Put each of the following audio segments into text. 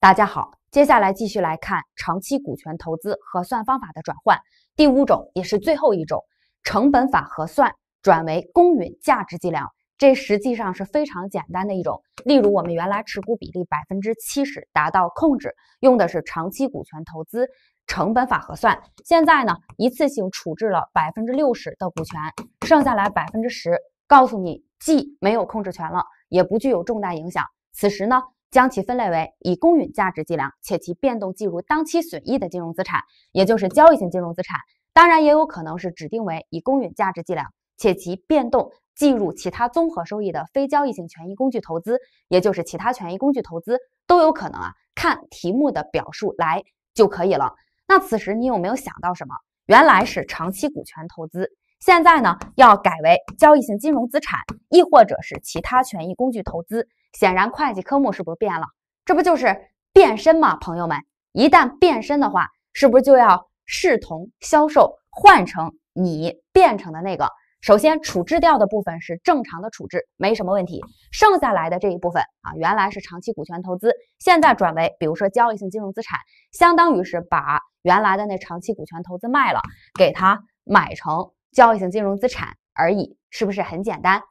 大家好，接下来继续来看长期股权投资核算方法的转换，第五种也是最后一种，成本法核算转为公允价值计量，这实际上是非常简单的一种。例如，我们原来持股比例百分之七十达到控制，用的是长期股权投资成本法核算，现在呢，一次性处置了百分之六十的股权，剩下来百分之十，告诉你既没有控制权了，也不具有重大影响，此时呢？将其分类为以公允价值计量且其变动计入当期损益的金融资产，也就是交易性金融资产。当然，也有可能是指定为以公允价值计量且其变动计入其他综合收益的非交易性权益工具投资，也就是其他权益工具投资都有可能啊。看题目的表述来就可以了。那此时你有没有想到什么？原来是长期股权投资，现在呢要改为交易性金融资产，亦或者是其他权益工具投资。显然，会计科目是不是变了？这不就是变身吗？朋友们，一旦变身的话，是不是就要视同销售，换成你变成的那个？首先处置掉的部分是正常的处置，没什么问题。剩下来的这一部分啊，原来是长期股权投资，现在转为比如说交易性金融资产，相当于是把原来的那长期股权投资卖了，给它买成交易性金融资产而已，是不是很简单？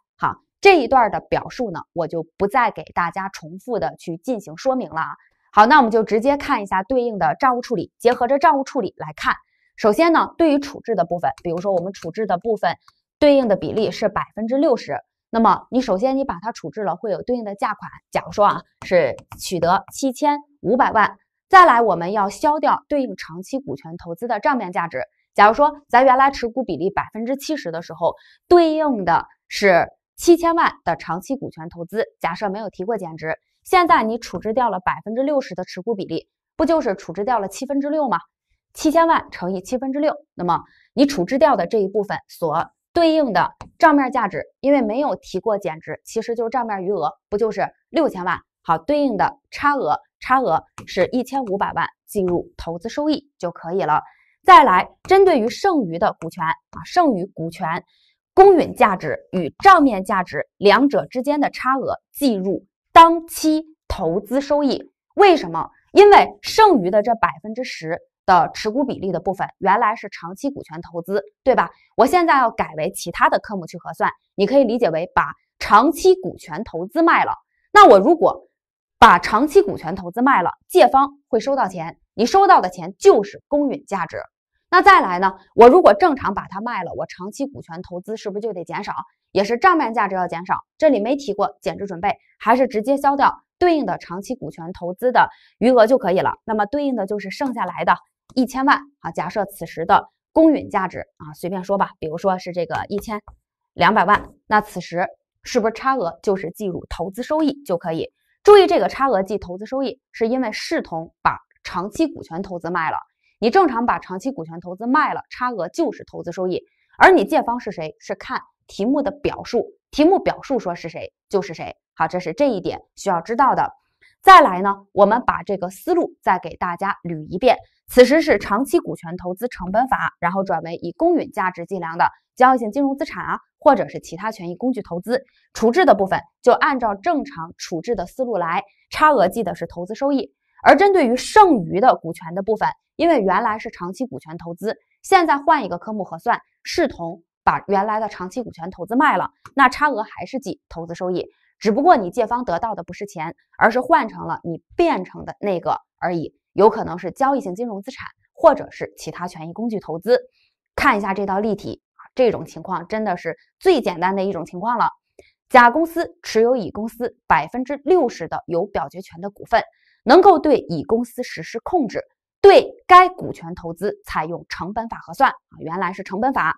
这一段的表述呢，我就不再给大家重复的去进行说明了啊。好，那我们就直接看一下对应的账务处理，结合着账务处理来看。首先呢，对于处置的部分，比如说我们处置的部分对应的比例是百分之六十，那么你首先你把它处置了，会有对应的价款。假如说啊，是取得七千五百万。再来，我们要消掉对应长期股权投资的账面价值。假如说咱原来持股比例百分之七十的时候，对应的是。七千万的长期股权投资，假设没有提过减值，现在你处置掉了百分之六十的持股比例，不就是处置掉了七分之六吗？七千万乘以七分之六，那么你处置掉的这一部分所对应的账面价值，因为没有提过减值，其实就是账面余额，不就是六千万？好，对应的差额，差额是一千五百万，计入投资收益就可以了。再来，针对于剩余的股权啊，剩余股权。公允价值与账面价值两者之间的差额计入当期投资收益。为什么？因为剩余的这百分之十的持股比例的部分原来是长期股权投资，对吧？我现在要改为其他的科目去核算，你可以理解为把长期股权投资卖了。那我如果把长期股权投资卖了，借方会收到钱，你收到的钱就是公允价值。那再来呢？我如果正常把它卖了，我长期股权投资是不是就得减少？也是账面价值要减少，这里没提过减值准备，还是直接销掉对应的长期股权投资的余额就可以了。那么对应的就是剩下来的一千万啊，假设此时的公允价值啊，随便说吧，比如说是这个一千两百万，那此时是不是差额就是计入投资收益就可以？注意这个差额计投资收益，是因为视同把长期股权投资卖了。你正常把长期股权投资卖了，差额就是投资收益。而你借方是谁？是看题目的表述，题目表述说是谁就是谁。好，这是这一点需要知道的。再来呢，我们把这个思路再给大家捋一遍。此时是长期股权投资成本法，然后转为以公允价值计量的交易性金融资产啊，或者是其他权益工具投资，处置的部分就按照正常处置的思路来，差额记的是投资收益。而针对于剩余的股权的部分，因为原来是长期股权投资，现在换一个科目核算，视同把原来的长期股权投资卖了，那差额还是计投资收益，只不过你借方得到的不是钱，而是换成了你变成的那个而已，有可能是交易性金融资产，或者是其他权益工具投资。看一下这道例题这种情况真的是最简单的一种情况了。甲公司持有乙公司百分之六十的有表决权的股份。能够对乙公司实施控制，对该股权投资采用成本法核算啊，原来是成本法。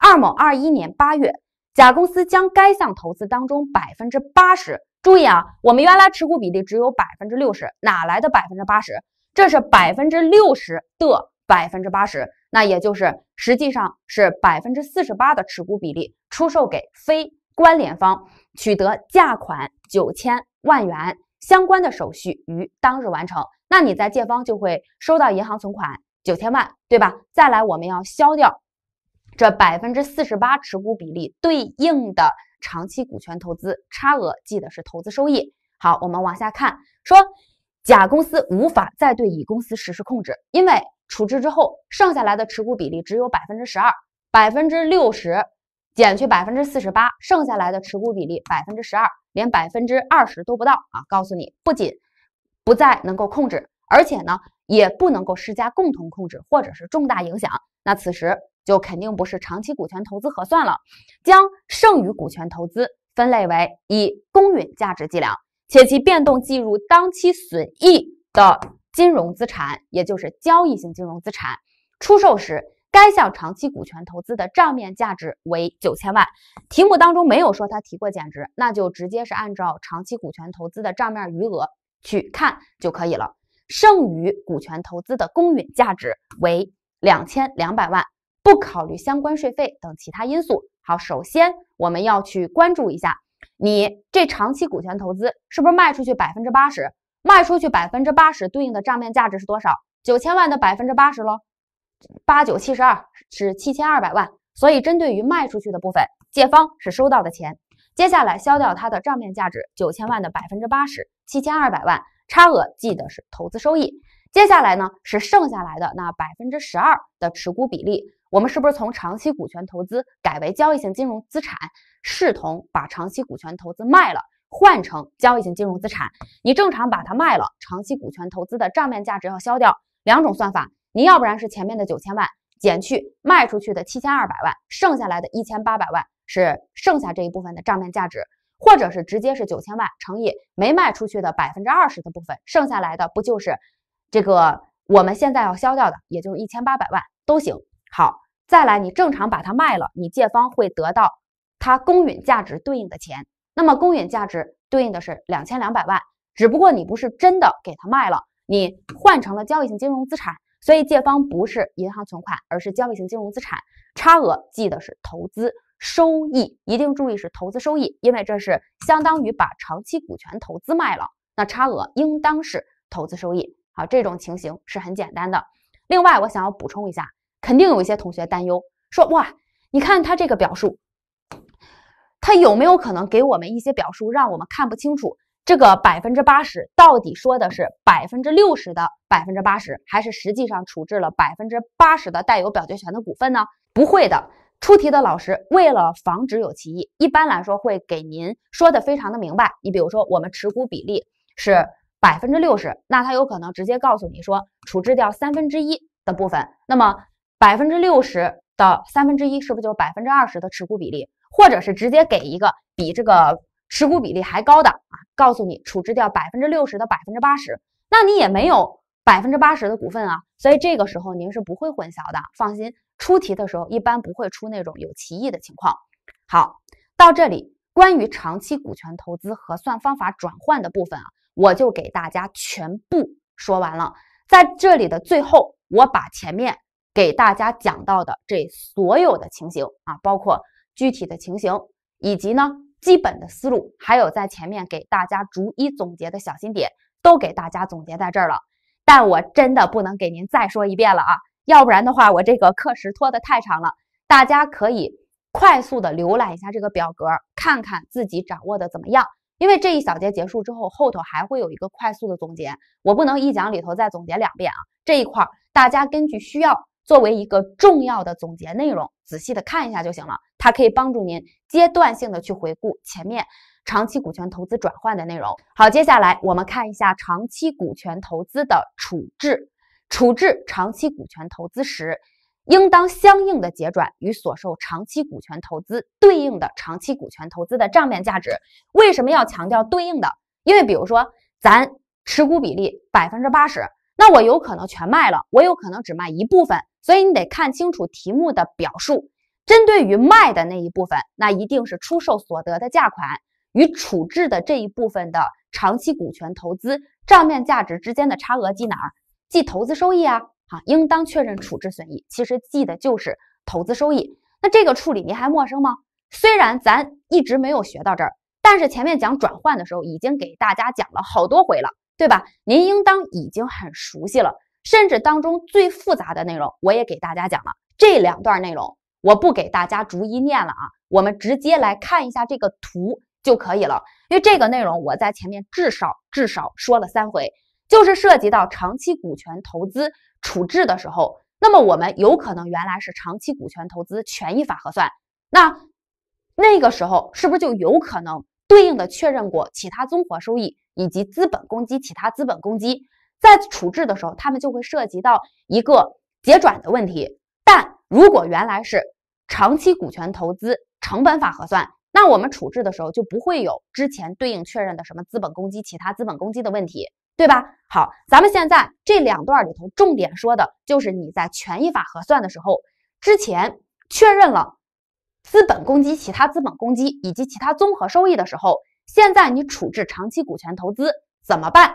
二某二一年八月，甲公司将该项投资当中百分之八十，注意啊，我们原来持股比例只有百分之六十，哪来的百分之八十？这是百分之六十的百分之八十，那也就是实际上是百分之四十八的持股比例，出售给非关联方，取得价款九千万元。相关的手续于当日完成，那你在借方就会收到银行存款九千万，对吧？再来，我们要消掉这百分之四十八持股比例对应的长期股权投资差额，记得是投资收益。好，我们往下看，说甲公司无法再对乙公司实施控制，因为处置之后剩下来的持股比例只有百分之十二，百分之六十。减去百分之四十八，剩下来的持股比例百分之十二，连百分之二十都不到啊！告诉你，不仅不再能够控制，而且呢也不能够施加共同控制或者是重大影响，那此时就肯定不是长期股权投资核算了，将剩余股权投资分类为以公允价值计量，且其变动计入当期损益的金融资产，也就是交易性金融资产，出售时。该项长期股权投资的账面价值为九千万，题目当中没有说他提过减值，那就直接是按照长期股权投资的账面余额去看就可以了。剩余股权投资的公允价值为两千两百万，不考虑相关税费等其他因素。好，首先我们要去关注一下，你这长期股权投资是不是卖出去百分之八十？卖出去百分之八十对应的账面价值是多少？九千万的百分之八十喽。八九七十二是七千二百万，所以针对于卖出去的部分，借方是收到的钱。接下来消掉它的账面价值九千万的百分之八十，七千二百万，差额记得是投资收益。接下来呢是剩下来的那百分之十二的持股比例，我们是不是从长期股权投资改为交易性金融资产，视同把长期股权投资卖了，换成交易性金融资产？你正常把它卖了，长期股权投资的账面价值要消掉。两种算法。你要不然是前面的九千万减去卖出去的七千二百万，剩下来的一千八百万是剩下这一部分的账面价值，或者是直接是九千万乘以没卖出去的百分之二十的部分，剩下来的不就是这个我们现在要销掉的，也就是一千八百万都行。好，再来你正常把它卖了，你借方会得到它公允价值对应的钱，那么公允价值对应的是两千两百万，只不过你不是真的给它卖了，你换成了交易性金融资产。所以借方不是银行存款，而是交易性金融资产，差额记的是投资收益，一定注意是投资收益，因为这是相当于把长期股权投资卖了，那差额应当是投资收益。好，这种情形是很简单的。另外，我想要补充一下，肯定有一些同学担忧，说哇，你看他这个表述，他有没有可能给我们一些表述，让我们看不清楚？这个百分之八十到底说的是百分之六十的百分之八十，还是实际上处置了百分之八十的带有表决权的股份呢？不会的，出题的老师为了防止有歧义，一般来说会给您说的非常的明白。你比如说，我们持股比例是百分之六十，那他有可能直接告诉你说处置掉三分之一的部分，那么百分之六十的三分之一是不是就百分之二十的持股比例？或者是直接给一个比这个。持股比例还高的啊，告诉你处置掉百分之六十到百分之八十，那你也没有百分之八十的股份啊，所以这个时候您是不会混淆的，放心，出题的时候一般不会出那种有歧义的情况。好，到这里关于长期股权投资核算方法转换的部分啊，我就给大家全部说完了。在这里的最后，我把前面给大家讲到的这所有的情形啊，包括具体的情形，以及呢。基本的思路，还有在前面给大家逐一总结的小心点，都给大家总结在这儿了。但我真的不能给您再说一遍了啊，要不然的话我这个课时拖得太长了。大家可以快速的浏览一下这个表格，看看自己掌握的怎么样。因为这一小节结束之后，后头还会有一个快速的总结，我不能一讲里头再总结两遍啊。这一块大家根据需要作为一个重要的总结内容，仔细的看一下就行了。它可以帮助您阶段性的去回顾前面长期股权投资转换的内容。好，接下来我们看一下长期股权投资的处置。处置长期股权投资时，应当相应的结转与所受长期股权投资对应的长期股权投资的账面价值。为什么要强调对应的？因为比如说咱持股比例百分之八十，那我有可能全卖了，我有可能只卖一部分，所以你得看清楚题目的表述。针对于卖的那一部分，那一定是出售所得的价款与处置的这一部分的长期股权投资账面价值之间的差额记哪儿？记投资收益啊！啊，应当确认处置损益，其实记的就是投资收益。那这个处理您还陌生吗？虽然咱一直没有学到这儿，但是前面讲转换的时候已经给大家讲了好多回了，对吧？您应当已经很熟悉了，甚至当中最复杂的内容我也给大家讲了这两段内容。我不给大家逐一念了啊，我们直接来看一下这个图就可以了。因为这个内容我在前面至少至少说了三回，就是涉及到长期股权投资处置的时候，那么我们有可能原来是长期股权投资权益法核算，那那个时候是不是就有可能对应的确认过其他综合收益以及资本公积其他资本公积，在处置的时候，他们就会涉及到一个结转的问题，但。如果原来是长期股权投资成本法核算，那我们处置的时候就不会有之前对应确认的什么资本公积、其他资本公积的问题，对吧？好，咱们现在这两段里头重点说的就是你在权益法核算的时候，之前确认了资本公积、其他资本公积以及其他综合收益的时候，现在你处置长期股权投资怎么办？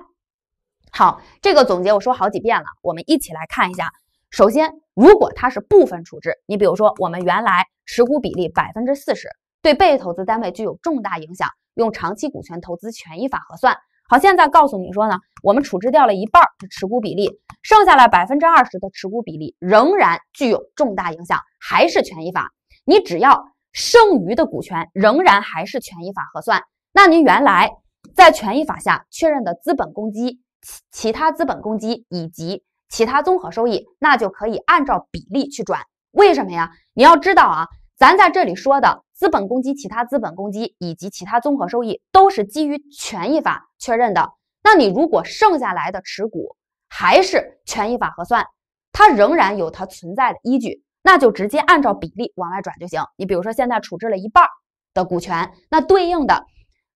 好，这个总结我说好几遍了，我们一起来看一下。首先，如果它是部分处置，你比如说我们原来持股比例百分之四十，对被投资单位具有重大影响，用长期股权投资权益法核算。好，现在告诉你说呢，我们处置掉了一半的持股比例，剩下来百分之二十的持股比例仍然具有重大影响，还是权益法。你只要剩余的股权仍然还是权益法核算，那您原来在权益法下确认的资本公积、其其他资本公积以及。其他综合收益，那就可以按照比例去转。为什么呀？你要知道啊，咱在这里说的资本公积、其他资本公积以及其他综合收益，都是基于权益法确认的。那你如果剩下来的持股还是权益法核算，它仍然有它存在的依据，那就直接按照比例往外转就行。你比如说，现在处置了一半的股权，那对应的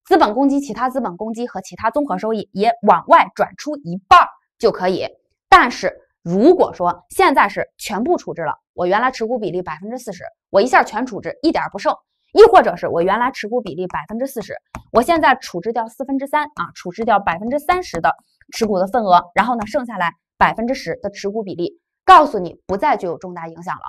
资本公积、其他资本公积和其他综合收益也往外转出一半儿就可以。但是如果说现在是全部处置了，我原来持股比例百分之四十，我一下全处置，一点不剩；亦或者是我原来持股比例百分之四十，我现在处置掉四分之三啊，处置掉百分之三十的持股的份额，然后呢，剩下来百分之十的持股比例，告诉你不再具有重大影响了，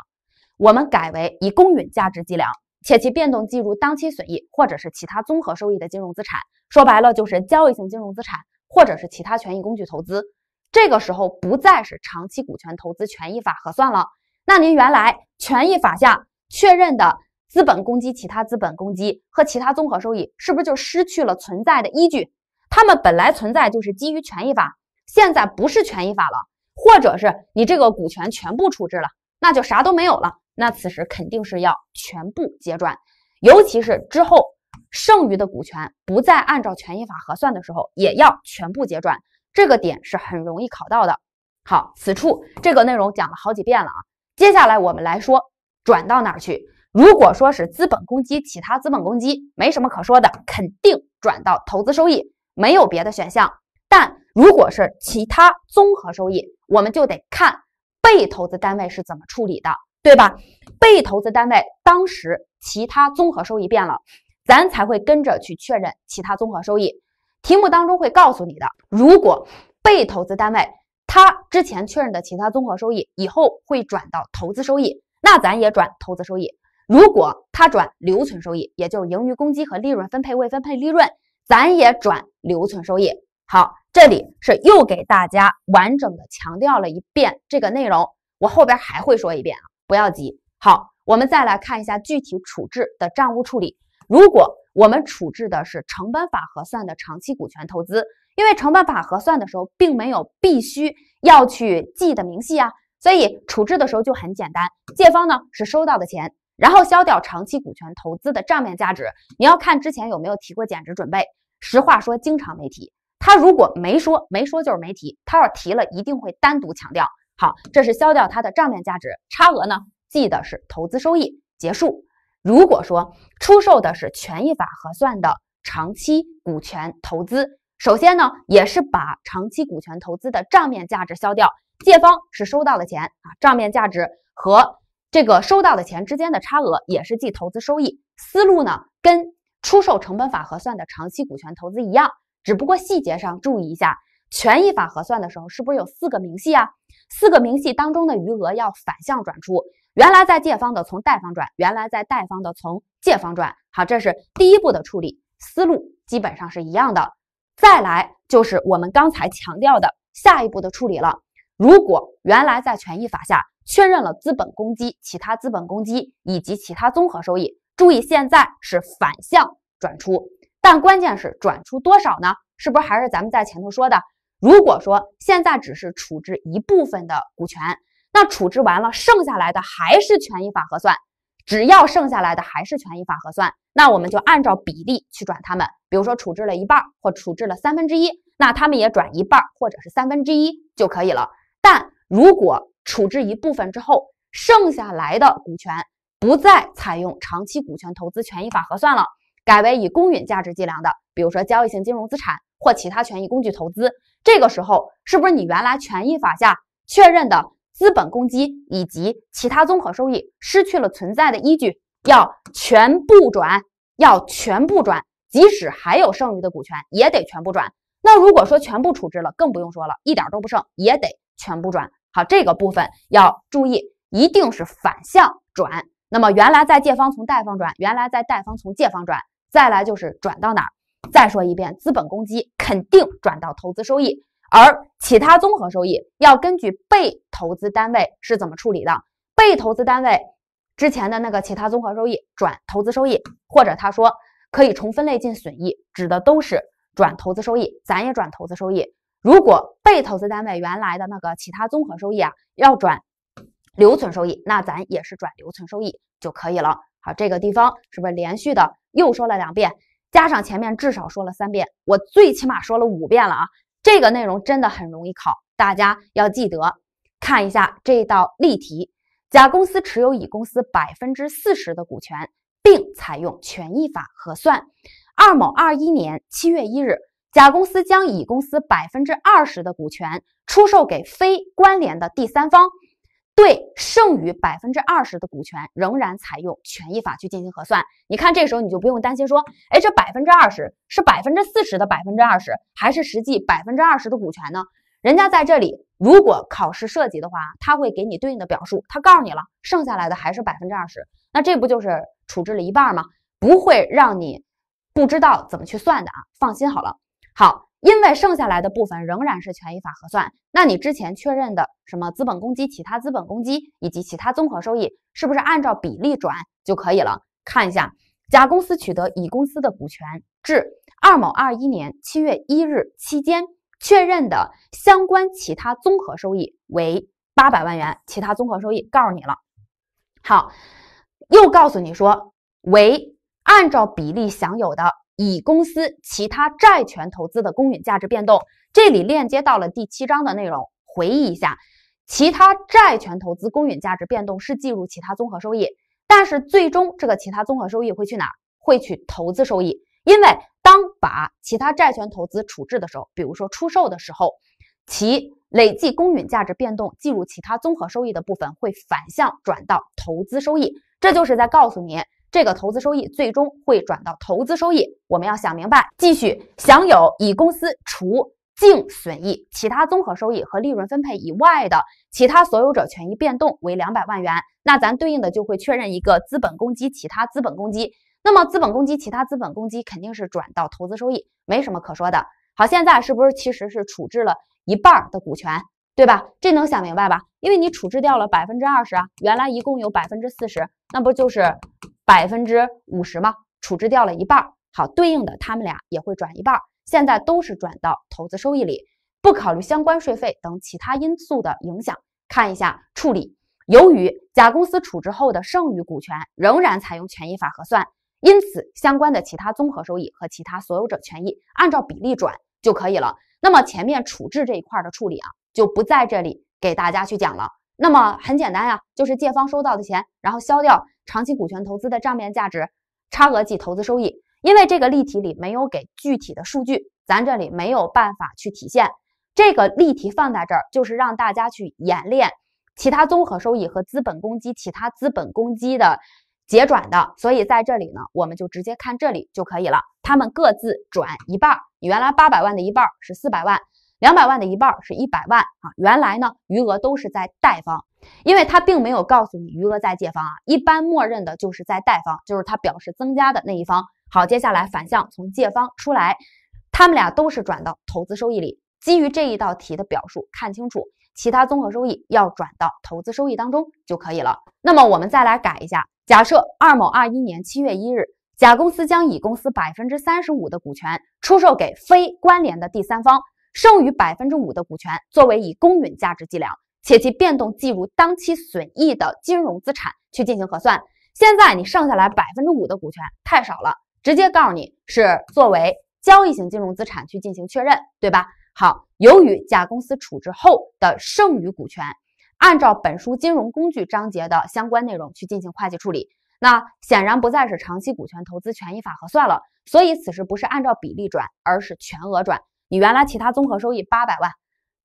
我们改为以公允价值计量，且其变动计入当期损益或者是其他综合收益的金融资产，说白了就是交易性金融资产或者是其他权益工具投资。这个时候不再是长期股权投资权益法核算了，那您原来权益法下确认的资本公积、其他资本公积和其他综合收益，是不是就失去了存在的依据？它们本来存在就是基于权益法，现在不是权益法了，或者是你这个股权全部处置了，那就啥都没有了。那此时肯定是要全部结转，尤其是之后剩余的股权不再按照权益法核算的时候，也要全部结转。这个点是很容易考到的。好，此处这个内容讲了好几遍了啊。接下来我们来说转到哪儿去？如果说是资本公积，其他资本公积没什么可说的，肯定转到投资收益，没有别的选项。但如果是其他综合收益，我们就得看被投资单位是怎么处理的，对吧？被投资单位当时其他综合收益变了，咱才会跟着去确认其他综合收益。题目当中会告诉你的，如果被投资单位他之前确认的其他综合收益以后会转到投资收益，那咱也转投资收益；如果它转留存收益，也就是盈余公积和利润分配未分配利润，咱也转留存收益。好，这里是又给大家完整的强调了一遍这个内容，我后边还会说一遍啊，不要急。好，我们再来看一下具体处置的账务处理，如果。我们处置的是成本法核算的长期股权投资，因为成本法核算的时候并没有必须要去记的明细啊，所以处置的时候就很简单，借方呢是收到的钱，然后消掉长期股权投资的账面价值，你要看之前有没有提过减值准备。实话说，经常没提。他如果没说，没说就是没提。他要提了，一定会单独强调。好，这是消掉它的账面价值，差额呢记的是投资收益。结束。如果说出售的是权益法核算的长期股权投资，首先呢，也是把长期股权投资的账面价值消掉，借方是收到的钱啊，账面价值和这个收到的钱之间的差额也是计投资收益。思路呢，跟出售成本法核算的长期股权投资一样，只不过细节上注意一下，权益法核算的时候是不是有四个明细啊？四个明细当中的余额要反向转出，原来在借方的从贷方转，原来在贷方的从借方转。好，这是第一步的处理思路，基本上是一样的。再来就是我们刚才强调的下一步的处理了。如果原来在权益法下确认了资本公积、其他资本公积以及其他综合收益，注意现在是反向转出，但关键是转出多少呢？是不是还是咱们在前头说的？如果说现在只是处置一部分的股权，那处置完了，剩下来的还是权益法核算。只要剩下来的还是权益法核算，那我们就按照比例去转他们。比如说处置了一半，或处置了三分之一，那他们也转一半，或者是三分之一就可以了。但如果处置一部分之后，剩下来的股权不再采用长期股权投资权益法核算了，改为以公允价值计量的，比如说交易性金融资产或其他权益工具投资。这个时候是不是你原来权益法下确认的资本公积以及其他综合收益失去了存在的依据，要全部转，要全部转，即使还有剩余的股权也得全部转。那如果说全部处置了，更不用说了，一点都不剩，也得全部转。好，这个部分要注意，一定是反向转。那么原来在借方从贷方转，原来在贷方从借方转，再来就是转到哪儿？再说一遍，资本公积肯定转到投资收益，而其他综合收益要根据被投资单位是怎么处理的。被投资单位之前的那个其他综合收益转投资收益，或者他说可以重分类进损益，指的都是转投资收益，咱也转投资收益。如果被投资单位原来的那个其他综合收益啊要转留存收益，那咱也是转留存收益就可以了。好，这个地方是不是连续的又说了两遍？加上前面至少说了三遍，我最起码说了五遍了啊！这个内容真的很容易考，大家要记得看一下这道例题。甲公司持有乙公司百分之四十的股权，并采用权益法核算。二某二一年七月一日，甲公司将乙公司百分之二十的股权出售给非关联的第三方。对剩余百分之二十的股权，仍然采用权益法去进行核算。你看，这时候你就不用担心说，哎，这百分之二十是百分之四十的百分之二十，还是实际百分之二十的股权呢？人家在这里，如果考试涉及的话，他会给你对应的表述，他告诉你了，剩下来的还是百分之二十。那这不就是处置了一半吗？不会让你不知道怎么去算的啊，放心好了。好。因为剩下来的部分仍然是权益法核算，那你之前确认的什么资本公积、其他资本公积以及其他综合收益，是不是按照比例转就可以了？看一下，甲公司取得乙公司的股权至二某二一年七月一日期间确认的相关其他综合收益为八百万元，其他综合收益告诉你了，好，又告诉你说为按照比例享有的。乙公司其他债权投资的公允价值变动，这里链接到了第七章的内容，回忆一下，其他债权投资公允价值变动是计入其他综合收益，但是最终这个其他综合收益会去哪儿？会去投资收益，因为当把其他债权投资处置的时候，比如说出售的时候，其累计公允价值变动计入其他综合收益的部分会反向转到投资收益，这就是在告诉您。这个投资收益最终会转到投资收益，我们要想明白，继续享有乙公司除净损益、其他综合收益和利润分配以外的其他所有者权益变动为两百万元，那咱对应的就会确认一个资本公积其他资本公积。那么资本公积其他资本公积肯定是转到投资收益，没什么可说的。好，现在是不是其实是处置了一半的股权，对吧？这能想明白吧？因为你处置掉了百分之二十啊，原来一共有百分之四十，那不就是？百分之五十嘛，处置掉了一半好，对应的他们俩也会转一半现在都是转到投资收益里，不考虑相关税费等其他因素的影响。看一下处理，由于甲公司处置后的剩余股权仍然采用权益法核算，因此相关的其他综合收益和其他所有者权益按照比例转就可以了。那么前面处置这一块的处理啊，就不在这里给大家去讲了。那么很简单呀，就是借方收到的钱，然后销掉。长期股权投资的账面价值差额即投资收益，因为这个例题里没有给具体的数据，咱这里没有办法去体现。这个例题放在这儿，就是让大家去演练其他综合收益和资本公积其他资本公积的结转的。所以在这里呢，我们就直接看这里就可以了。他们各自转一半，原来八百万的一半是四百万，两百万的一半是一百万啊。原来呢，余额都是在贷方。因为他并没有告诉你余额在借方啊，一般默认的就是在贷方，就是他表示增加的那一方。好，接下来反向从借方出来，他们俩都是转到投资收益里。基于这一道题的表述，看清楚其他综合收益要转到投资收益当中就可以了。那么我们再来改一下，假设二某二一年七月一日，甲公司将乙公司百分之三十五的股权出售给非关联的第三方，剩余百分之五的股权作为以公允价值计量。且其变动计入当期损益的金融资产去进行核算。现在你剩下来百分之五的股权太少了，直接告诉你是作为交易型金融资产去进行确认，对吧？好，由于甲公司处置后的剩余股权，按照本书金融工具章节的相关内容去进行会计处理，那显然不再是长期股权投资权益法核算了。所以此时不是按照比例转，而是全额转。你原来其他综合收益八百万。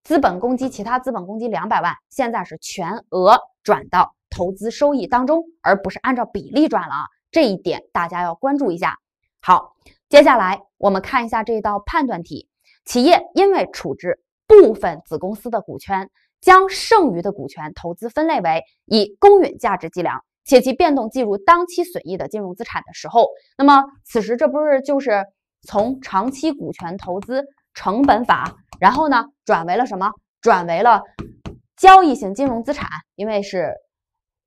资本公积，其他资本公积两百万，现在是全额转到投资收益当中，而不是按照比例转了，啊，这一点大家要关注一下。好，接下来我们看一下这道判断题：企业因为处置部分子公司的股权，将剩余的股权投资分类为以公允价值计量且其变动计入当期损益的金融资产的时候，那么此时这不是就是从长期股权投资？成本法，然后呢，转为了什么？转为了交易性金融资产，因为是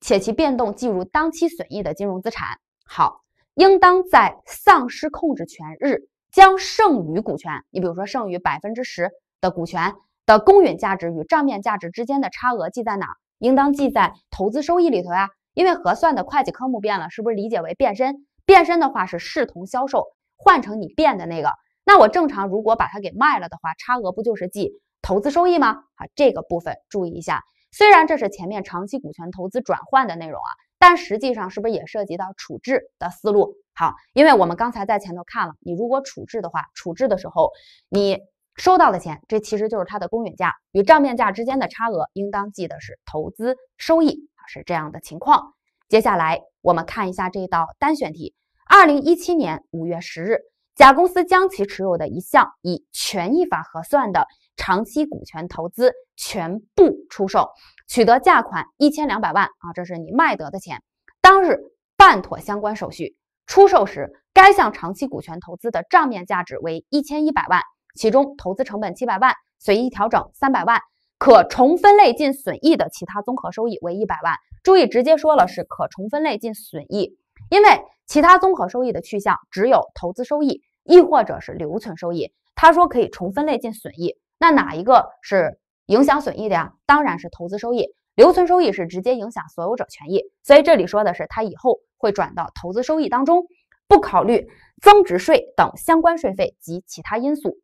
且其变动计入当期损益的金融资产。好，应当在丧失控制权日将剩余股权，你比如说剩余百分之十的股权的公允价值与账面价值之间的差额记在哪？应当记在投资收益里头呀。因为核算的会计科目变了，是不是理解为变身？变身的话是视同销售，换成你变的那个。那我正常如果把它给卖了的话，差额不就是记投资收益吗？啊，这个部分注意一下。虽然这是前面长期股权投资转换的内容啊，但实际上是不是也涉及到处置的思路？好，因为我们刚才在前头看了，你如果处置的话，处置的时候你收到的钱，这其实就是它的公允价与账面价之间的差额，应当记的是投资收益，是这样的情况。接下来我们看一下这道单选题：二零一七年五月十日。甲公司将其持有的一项以权益法核算的长期股权投资全部出售，取得价款一千两百万啊，这是你卖得的钱。当日办妥相关手续，出售时该项长期股权投资的账面价值为一千一百万，其中投资成本七百万，随意调整三百万，可重分类进损益的其他综合收益为一百万。注意，直接说了是可重分类进损益，因为其他综合收益的去向只有投资收益。亦或者是留存收益，他说可以重分类进损益，那哪一个是影响损益的呀？当然是投资收益，留存收益是直接影响所有者权益。所以这里说的是他以后会转到投资收益当中，不考虑增值税等相关税费及其他因素。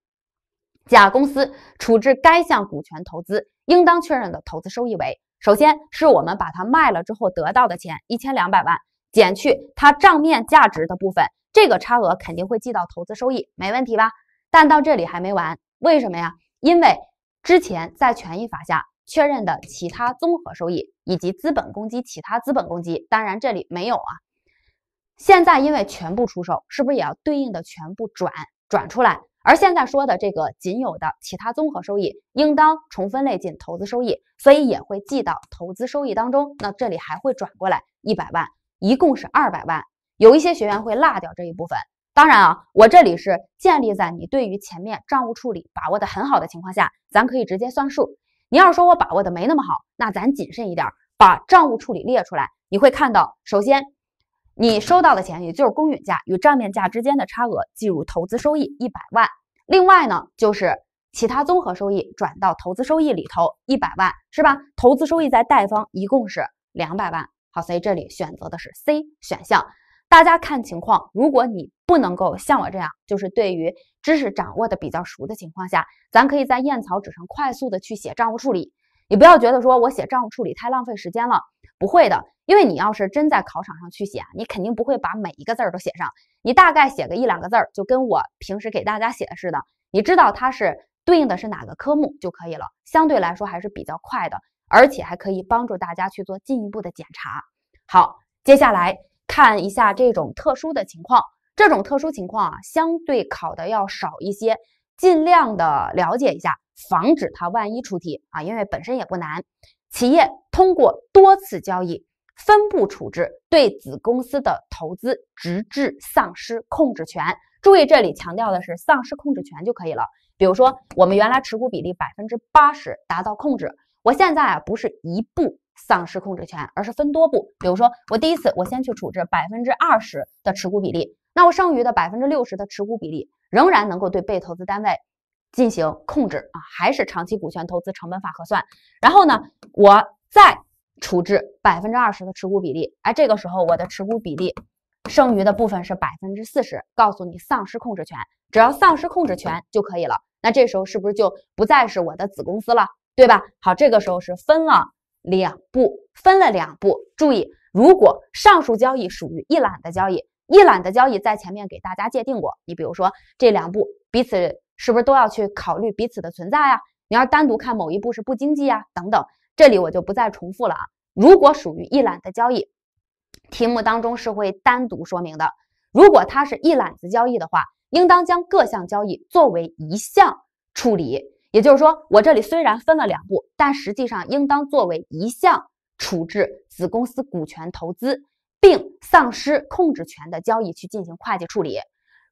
甲公司处置该项股权投资，应当确认的投资收益为：首先是我们把它卖了之后得到的钱一千两百万，减去它账面价值的部分。这个差额肯定会记到投资收益，没问题吧？但到这里还没完，为什么呀？因为之前在权益法下确认的其他综合收益以及资本公积其他资本公积，当然这里没有啊。现在因为全部出售，是不是也要对应的全部转转出来？而现在说的这个仅有的其他综合收益，应当重分类进投资收益，所以也会记到投资收益当中。那这里还会转过来一百万，一共是二百万。有一些学员会落掉这一部分，当然啊，我这里是建立在你对于前面账务处理把握的很好的情况下，咱可以直接算数。你要是说我把握的没那么好，那咱谨慎一点，把账务处理列出来。你会看到，首先，你收到的钱，也就是公允价与账面价之间的差额，计入投资收益一百万。另外呢，就是其他综合收益转到投资收益里头一百万，是吧？投资收益在贷方一共是两百万。好，所以这里选择的是 C 选项。大家看情况，如果你不能够像我这样，就是对于知识掌握的比较熟的情况下，咱可以在验草纸上快速的去写账务处理。你不要觉得说我写账务处理太浪费时间了，不会的，因为你要是真在考场上去写，你肯定不会把每一个字儿都写上，你大概写个一两个字儿，就跟我平时给大家写的似的，你知道它是对应的是哪个科目就可以了。相对来说还是比较快的，而且还可以帮助大家去做进一步的检查。好，接下来。看一下这种特殊的情况，这种特殊情况啊，相对考的要少一些，尽量的了解一下，防止它万一出题啊，因为本身也不难。企业通过多次交易、分步处置对子公司的投资，直至丧失控制权。注意，这里强调的是丧失控制权就可以了。比如说，我们原来持股比例百分之八十达到控制，我现在啊不是一步。丧失控制权，而是分多步。比如说，我第一次我先去处置百分之二十的持股比例，那我剩余的百分之六十的持股比例仍然能够对被投资单位进行控制啊，还是长期股权投资成本法核算。然后呢，我再处置百分之二十的持股比例，哎，这个时候我的持股比例剩余的部分是百分之四十，告诉你丧失控制权，只要丧失控制权就可以了。那这时候是不是就不再是我的子公司了，对吧？好，这个时候是分了。两步分了两步，注意，如果上述交易属于一揽的交易，一揽的交易在前面给大家界定过。你比如说这两步彼此是不是都要去考虑彼此的存在呀？你要单独看某一步是不经济呀等等，这里我就不再重复了啊。如果属于一揽的交易，题目当中是会单独说明的。如果它是一揽子交易的话，应当将各项交易作为一项处理。也就是说，我这里虽然分了两步，但实际上应当作为一项处置子公司股权投资并丧失控制权的交易去进行会计处理。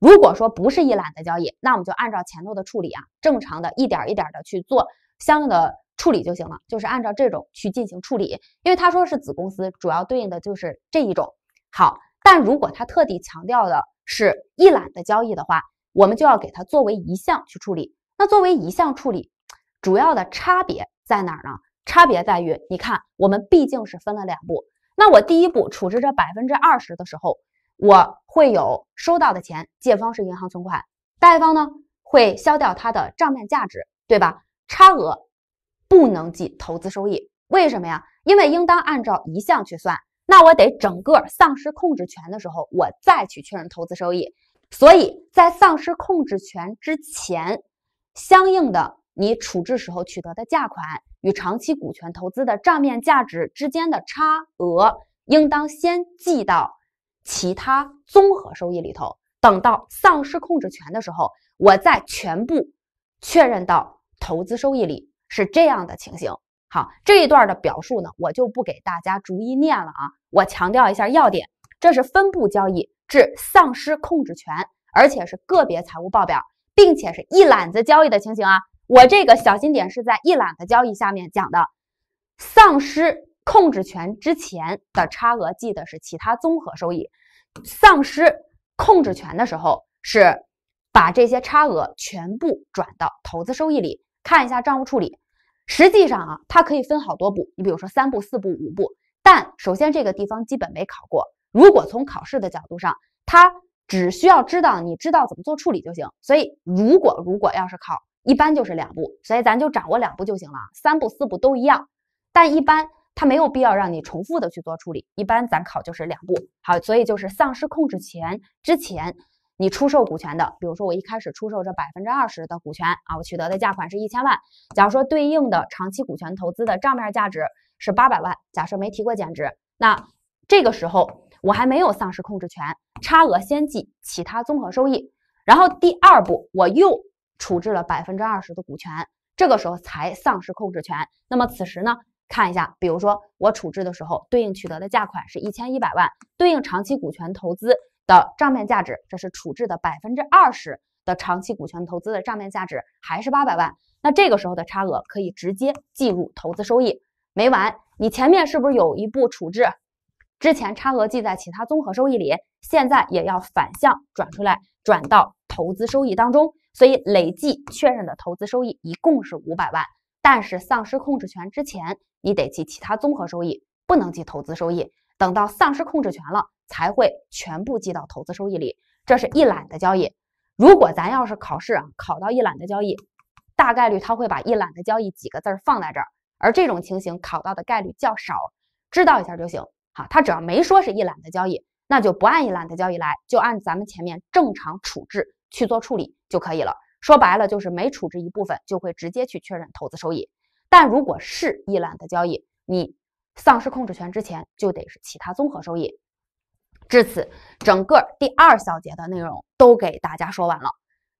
如果说不是一揽的交易，那我们就按照前头的处理啊，正常的一点一点的去做相应的处理就行了，就是按照这种去进行处理。因为他说是子公司，主要对应的就是这一种。好，但如果他特地强调的是一揽的交易的话，我们就要给他作为一项去处理。那作为一项处理，主要的差别在哪儿呢？差别在于，你看，我们毕竟是分了两步。那我第一步处置这百分之二十的时候，我会有收到的钱，借方是银行存款，贷方呢会消掉它的账面价值，对吧？差额不能计投资收益，为什么呀？因为应当按照一项去算。那我得整个丧失控制权的时候，我再去确认投资收益。所以在丧失控制权之前。相应的，你处置时候取得的价款与长期股权投资的账面价值之间的差额，应当先记到其他综合收益里头，等到丧失控制权的时候，我再全部确认到投资收益里，是这样的情形。好，这一段的表述呢，我就不给大家逐一念了啊，我强调一下要点，这是分部交易至丧失控制权，而且是个别财务报表。并且是一揽子交易的情形啊，我这个小心点是在一揽子交易下面讲的，丧失控制权之前的差额记的是其他综合收益，丧失控制权的时候是把这些差额全部转到投资收益里。看一下账务处理，实际上啊，它可以分好多步，你比如说三步、四步、五步，但首先这个地方基本没考过。如果从考试的角度上，它。只需要知道你知道怎么做处理就行，所以如果如果要是考，一般就是两步，所以咱就掌握两步就行了三步四步都一样，但一般他没有必要让你重复的去做处理，一般咱考就是两步。好，所以就是丧失控制权之前，你出售股权的，比如说我一开始出售这百分之二十的股权啊，我取得的价款是一千万，假如说对应的长期股权投资的账面价值是八百万，假设没提过减值，那这个时候我还没有丧失控制权。差额先计其他综合收益，然后第二步我又处置了百分之二十的股权，这个时候才丧失控制权。那么此时呢，看一下，比如说我处置的时候，对应取得的价款是一千一百万，对应长期股权投资的账面价值，这是处置的百分之二十的长期股权投资的账面价值还是八百万？那这个时候的差额可以直接计入投资收益。没完，你前面是不是有一步处置？之前差额记在其他综合收益里，现在也要反向转出来，转到投资收益当中。所以累计确认的投资收益一共是五百万。但是丧失控制权之前，你得记其他综合收益，不能记投资收益。等到丧失控制权了，才会全部记到投资收益里。这是一揽的交易。如果咱要是考试啊，考到一揽的交易，大概率他会把一揽的交易几个字儿放在这儿。而这种情形考到的概率较少，知道一下就行。好，他只要没说是一揽子交易，那就不按一揽子交易来，就按咱们前面正常处置去做处理就可以了。说白了就是没处置一部分，就会直接去确认投资收益。但如果是一揽子交易，你丧失控制权之前就得是其他综合收益。至此，整个第二小节的内容都给大家说完了，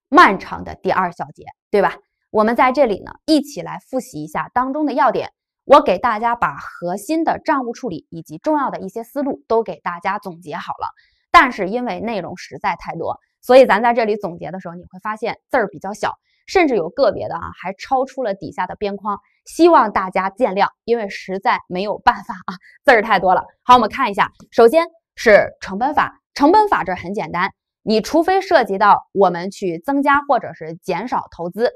漫长的第二小节，对吧？我们在这里呢，一起来复习一下当中的要点。我给大家把核心的账务处理以及重要的一些思路都给大家总结好了，但是因为内容实在太多，所以咱在这里总结的时候，你会发现字儿比较小，甚至有个别的啊还超出了底下的边框，希望大家见谅，因为实在没有办法啊，字儿太多了。好，我们看一下，首先是成本法，成本法这很简单，你除非涉及到我们去增加或者是减少投资，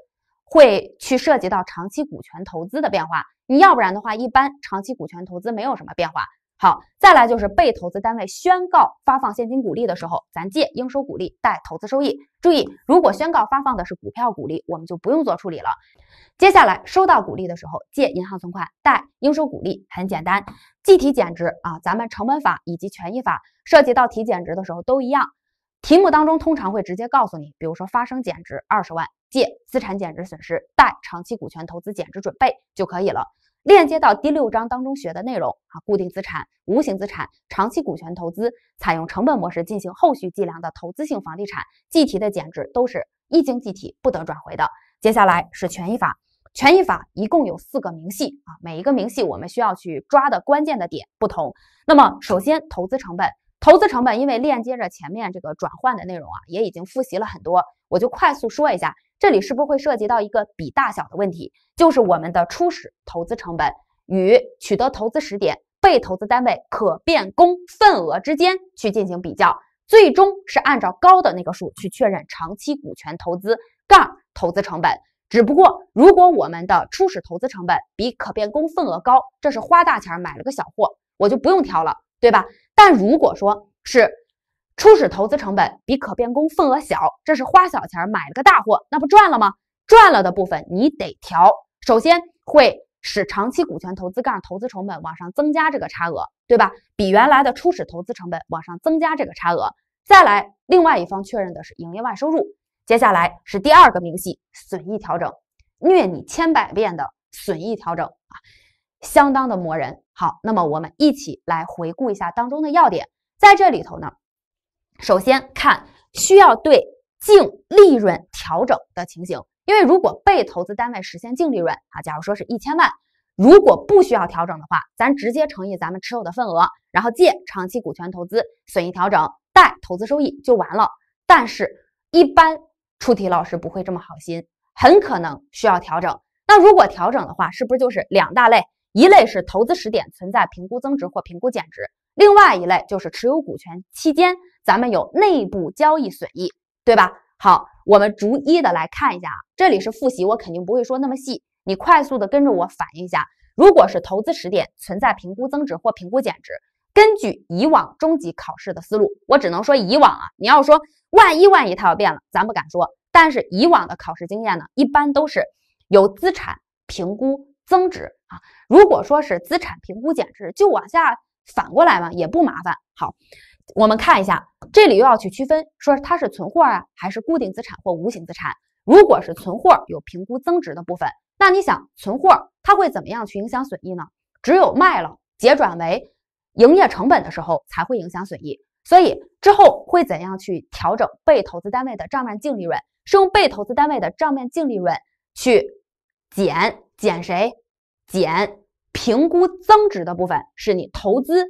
会去涉及到长期股权投资的变化。你要不然的话，一般长期股权投资没有什么变化。好，再来就是被投资单位宣告发放现金股利的时候，咱借应收股利，贷投资收益。注意，如果宣告发放的是股票股利，我们就不用做处理了。接下来收到股利的时候，借银行存款，贷应收股利。很简单，计提减值啊，咱们成本法以及权益法涉及到提减值的时候都一样。题目当中通常会直接告诉你，比如说发生减值二十万。借资产减值损失，贷长期股权投资减值准备就可以了。链接到第六章当中学的内容啊，固定资产、无形资产、长期股权投资采用成本模式进行后续计量的投资性房地产计提的减值都是一经计提不得转回的。接下来是权益法，权益法一共有四个明细啊，每一个明细我们需要去抓的关键的点不同。那么首先投资成本，投资成本因为链接着前面这个转换的内容啊，也已经复习了很多，我就快速说一下。这里是不是会涉及到一个比大小的问题？就是我们的初始投资成本与取得投资时点被投资单位可变公份额之间去进行比较，最终是按照高的那个数去确认长期股权投资杠投资成本。只不过，如果我们的初始投资成本比可变公份额高，这是花大钱买了个小货，我就不用挑了，对吧？但如果说是，初始投资成本比可变公份额小，这是花小钱买了个大货，那不赚了吗？赚了的部分你得调，首先会使长期股权投资杠投资成本往上增加这个差额，对吧？比原来的初始投资成本往上增加这个差额，再来，另外一方确认的是营业外收入，接下来是第二个明细，损益调整，虐你千百遍的损益调整啊，相当的磨人。好，那么我们一起来回顾一下当中的要点，在这里头呢。首先看需要对净利润调整的情形，因为如果被投资单位实现净利润啊，假如说是一千万，如果不需要调整的话，咱直接乘以咱们持有的份额，然后借长期股权投资损益调整，贷投资收益就完了。但是一般出题老师不会这么好心，很可能需要调整。那如果调整的话，是不是就是两大类？一类是投资时点存在评估增值或评估减值，另外一类就是持有股权期间。咱们有内部交易损益，对吧？好，我们逐一的来看一下啊。这里是复习，我肯定不会说那么细，你快速的跟着我反映一下。如果是投资时点存在评估增值或评估减值，根据以往中级考试的思路，我只能说以往啊，你要说万一万一它要变了，咱不敢说。但是以往的考试经验呢，一般都是有资产评估增值啊。如果说是资产评估减值，就往下反过来嘛，也不麻烦。好。我们看一下，这里又要去区分，说它是存货啊，还是固定资产或无形资产？如果是存货，有评估增值的部分，那你想，存货它会怎么样去影响损益呢？只有卖了，结转为营业成本的时候，才会影响损益。所以之后会怎样去调整被投资单位的账面净利润？是用被投资单位的账面净利润去减减谁？减评估增值的部分，是你投资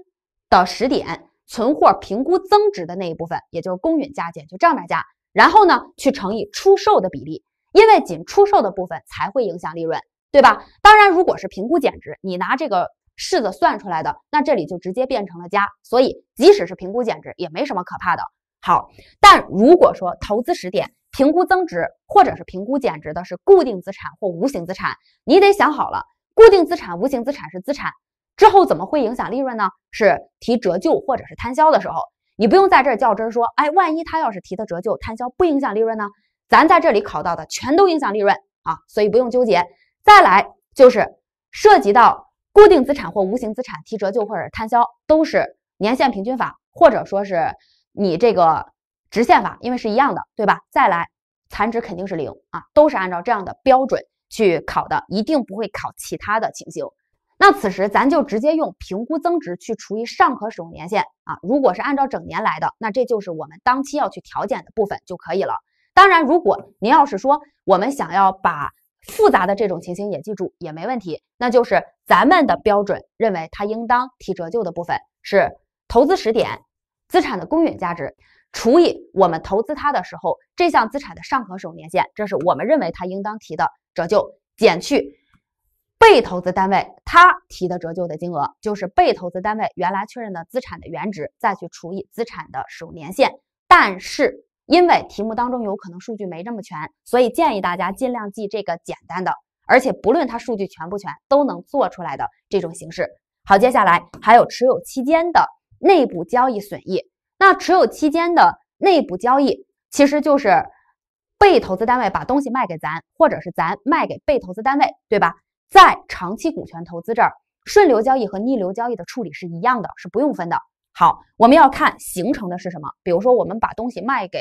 的时点。存货评估增值的那一部分，也就是公允价减，就账面价，然后呢，去乘以出售的比例，因为仅出售的部分才会影响利润，对吧？当然，如果是评估减值，你拿这个式子算出来的，那这里就直接变成了加，所以即使是评估减值也没什么可怕的。好，但如果说投资时点评估增值或者是评估减值的是固定资产或无形资产，你得想好了，固定资产、无形资产是资产。之后怎么会影响利润呢？是提折旧或者是摊销的时候，你不用在这儿较真说，哎，万一他要是提的折旧摊销不影响利润呢？咱在这里考到的全都影响利润啊，所以不用纠结。再来就是涉及到固定资产或无形资产提折旧或者是摊销，都是年限平均法或者说是你这个直线法，因为是一样的，对吧？再来残值肯定是零啊，都是按照这样的标准去考的，一定不会考其他的情形。那此时，咱就直接用评估增值去除以上可使用年限啊。如果是按照整年来的，那这就是我们当期要去调减的部分就可以了。当然，如果您要是说我们想要把复杂的这种情形也记住也没问题，那就是咱们的标准认为它应当提折旧的部分是投资时点资产的公允价值除以我们投资它的时候这项资产的上可使用年限，这是我们认为它应当提的折旧减去。被投资单位它提的折旧的金额，就是被投资单位原来确认的资产的原值，再去除以资产的使用年限。但是因为题目当中有可能数据没这么全，所以建议大家尽量记这个简单的，而且不论它数据全不全，都能做出来的这种形式。好，接下来还有持有期间的内部交易损益。那持有期间的内部交易，其实就是被投资单位把东西卖给咱，或者是咱卖给被投资单位，对吧？在长期股权投资这儿，顺流交易和逆流交易的处理是一样的，是不用分的。好，我们要看形成的是什么。比如说，我们把东西卖给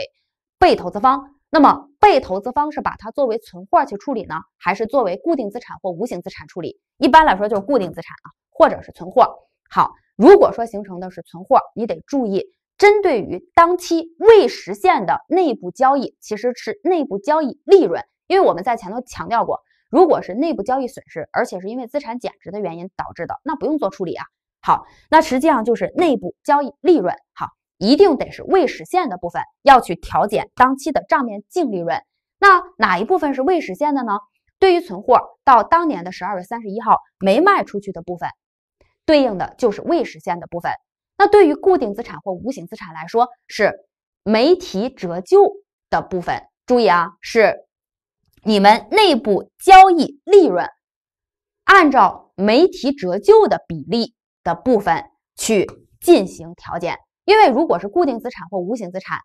被投资方，那么被投资方是把它作为存货去处理呢，还是作为固定资产或无形资产处理？一般来说就是固定资产啊，或者是存货。好，如果说形成的是存货，你得注意，针对于当期未实现的内部交易，其实是内部交易利润，因为我们在前头强调过。如果是内部交易损失，而且是因为资产减值的原因导致的，那不用做处理啊。好，那实际上就是内部交易利润。好，一定得是未实现的部分要去调减当期的账面净利润。那哪一部分是未实现的呢？对于存货，到当年的十二月三十一号没卖出去的部分，对应的就是未实现的部分。那对于固定资产或无形资产来说，是没提折旧的部分。注意啊，是。你们内部交易利润，按照没提折旧的比例的部分去进行调减，因为如果是固定资产或无形资产，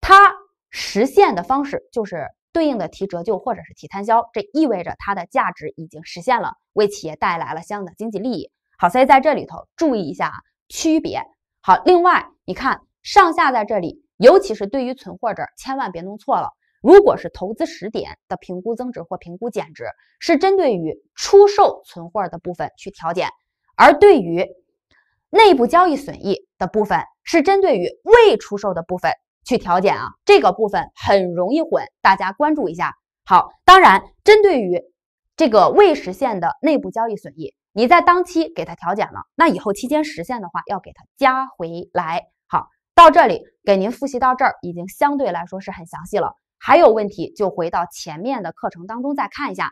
它实现的方式就是对应的提折旧或者是提摊销，这意味着它的价值已经实现了，为企业带来了相应的经济利益。好，所以在这里头注意一下区别。好，另外你看上下在这里，尤其是对于存货这儿，千万别弄错了。如果是投资时点的评估增值或评估减值，是针对于出售存货的部分去调减；而对于内部交易损益的部分，是针对于未出售的部分去调减啊。这个部分很容易混，大家关注一下。好，当然，针对于这个未实现的内部交易损益，你在当期给它调减了，那以后期间实现的话，要给它加回来。好，到这里给您复习到这儿，已经相对来说是很详细了。还有问题就回到前面的课程当中再看一下。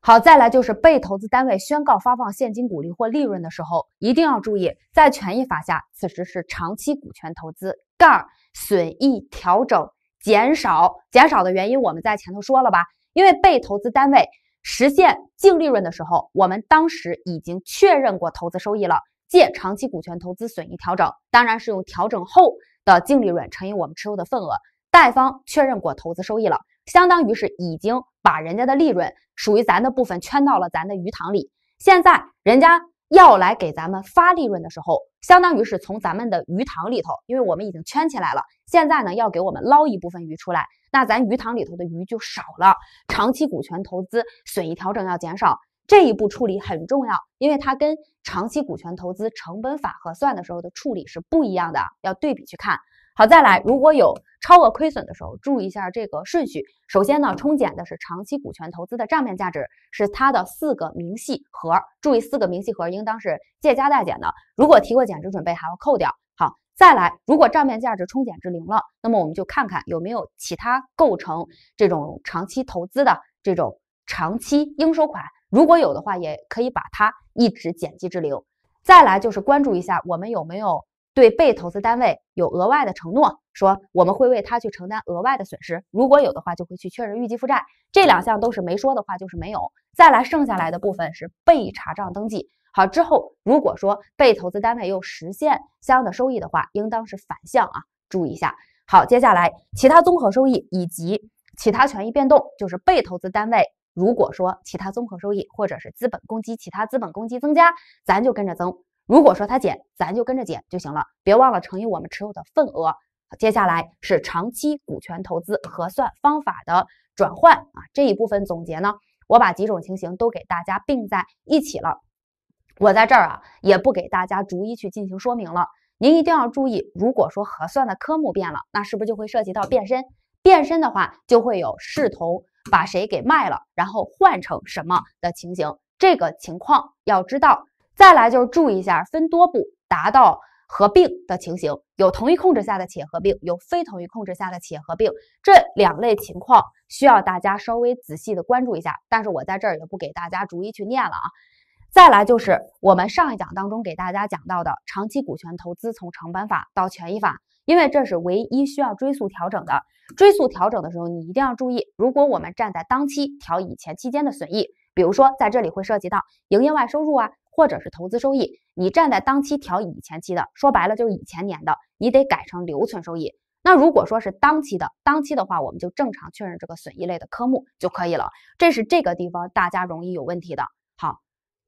好，再来就是被投资单位宣告发放现金股利或利润的时候，一定要注意，在权益法下，此时是长期股权投资杠损益调整减少，减少的原因我们在前头说了吧，因为被投资单位实现净利润的时候，我们当时已经确认过投资收益了，借长期股权投资损益调整，当然是用调整后的净利润乘以我们持有的份额。贷方确认过投资收益了，相当于是已经把人家的利润属于咱的部分圈到了咱的鱼塘里。现在人家要来给咱们发利润的时候，相当于是从咱们的鱼塘里头，因为我们已经圈起来了，现在呢要给我们捞一部分鱼出来，那咱鱼塘里头的鱼就少了。长期股权投资损益调整要减少，这一步处理很重要，因为它跟长期股权投资成本法核算的时候的处理是不一样的，要对比去看。好，再来，如果有超额亏损的时候，注意一下这个顺序。首先呢，冲减的是长期股权投资的账面价值，是它的四个明细和，注意，四个明细和应当是借加贷减的。如果提过减值准备，还要扣掉。好，再来，如果账面价值冲减至零了，那么我们就看看有没有其他构成这种长期投资的这种长期应收款。如果有的话，也可以把它一直减记至零。再来就是关注一下我们有没有。对被投资单位有额外的承诺，说我们会为他去承担额外的损失，如果有的话就会去确认预计负债。这两项都是没说的话就是没有。再来剩下来的部分是被查账登记好之后，如果说被投资单位又实现相应的收益的话，应当是反向啊，注意一下。好，接下来其他综合收益以及其他权益变动，就是被投资单位如果说其他综合收益或者是资本公积其他资本公积增加，咱就跟着增。如果说它减，咱就跟着减就行了，别忘了乘以我们持有的份额。接下来是长期股权投资核算方法的转换啊，这一部分总结呢，我把几种情形都给大家并在一起了。我在这儿啊，也不给大家逐一去进行说明了。您一定要注意，如果说核算的科目变了，那是不是就会涉及到变身？变身的话，就会有视同把谁给卖了，然后换成什么的情形，这个情况要知道。再来就是注意一下分多步达到合并的情形，有同一控制下的企业合并，有非同一控制下的企业合并，这两类情况需要大家稍微仔细的关注一下。但是我在这儿也不给大家逐一去念了啊。再来就是我们上一讲当中给大家讲到的长期股权投资从成本法到权益法，因为这是唯一需要追溯调整的。追溯调整的时候，你一定要注意，如果我们站在当期调以前期间的损益，比如说在这里会涉及到营业外收入啊。或者是投资收益，你站在当期调以前期的，说白了就是以前年的，你得改成留存收益。那如果说是当期的，当期的话，我们就正常确认这个损益类的科目就可以了。这是这个地方大家容易有问题的。好，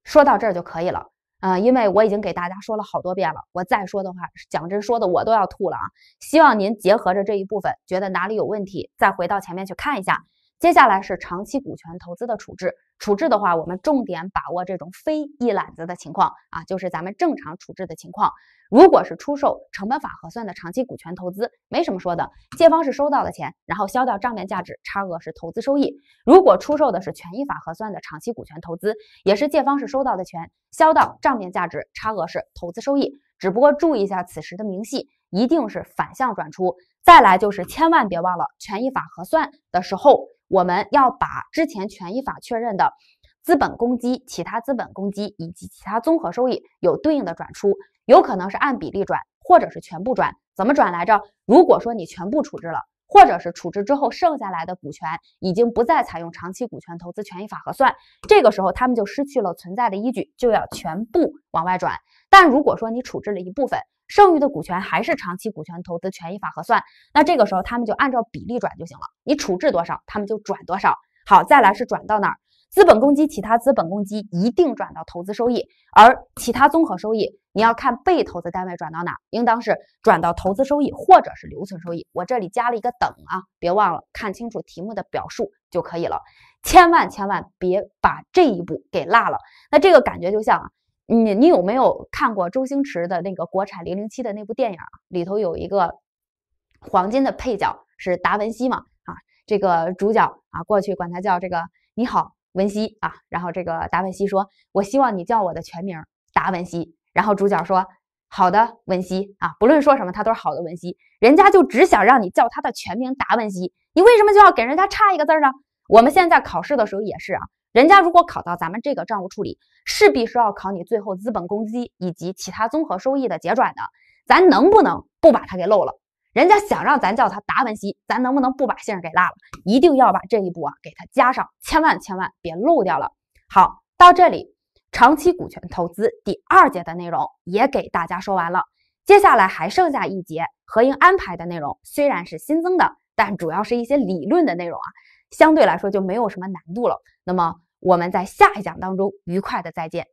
说到这儿就可以了啊，因为我已经给大家说了好多遍了，我再说的话，讲真说的我都要吐了啊。希望您结合着这一部分，觉得哪里有问题，再回到前面去看一下。接下来是长期股权投资的处置，处置的话，我们重点把握这种非一揽子的情况啊，就是咱们正常处置的情况。如果是出售成本法核算的长期股权投资，没什么说的，借方是收到的钱，然后销到账面价值，差额是投资收益。如果出售的是权益法核算的长期股权投资，也是借方是收到的钱，销到账面价值，差额是投资收益。只不过注意一下此时的明细一定是反向转出。再来就是千万别忘了权益法核算的时候。我们要把之前权益法确认的资本公积、其他资本公积以及其他综合收益有对应的转出，有可能是按比例转，或者是全部转。怎么转来着？如果说你全部处置了。或者是处置之后剩下来的股权已经不再采用长期股权投资权益法核算，这个时候他们就失去了存在的依据，就要全部往外转。但如果说你处置了一部分，剩余的股权还是长期股权投资权益法核算，那这个时候他们就按照比例转就行了。你处置多少，他们就转多少。好，再来是转到哪儿？资本公积，其他资本公积一定转到投资收益，而其他综合收益。你要看被投资单位转到哪，应当是转到投资收益或者是留存收益。我这里加了一个等啊，别忘了看清楚题目的表述就可以了，千万千万别把这一步给落了。那这个感觉就像啊，你你有没有看过周星驰的那个国产零零七的那部电影啊？里头有一个黄金的配角是达文西嘛啊，这个主角啊过去管他叫这个你好文西啊，然后这个达文西说，我希望你叫我的全名达文西。然后主角说：“好的，文熙啊，不论说什么，他都是好的文熙。人家就只想让你叫他的全名达文熙，你为什么就要给人家差一个字呢？我们现在考试的时候也是啊，人家如果考到咱们这个账务处理，势必是要考你最后资本公积以及其他综合收益的结转的。咱能不能不把它给漏了？人家想让咱叫他达文熙，咱能不能不把姓给落了？一定要把这一步啊给他加上，千万千万别漏掉了。好，到这里。”长期股权投资第二节的内容也给大家说完了，接下来还剩下一节合营安排的内容，虽然是新增的，但主要是一些理论的内容啊，相对来说就没有什么难度了。那么我们在下一讲当中愉快的再见。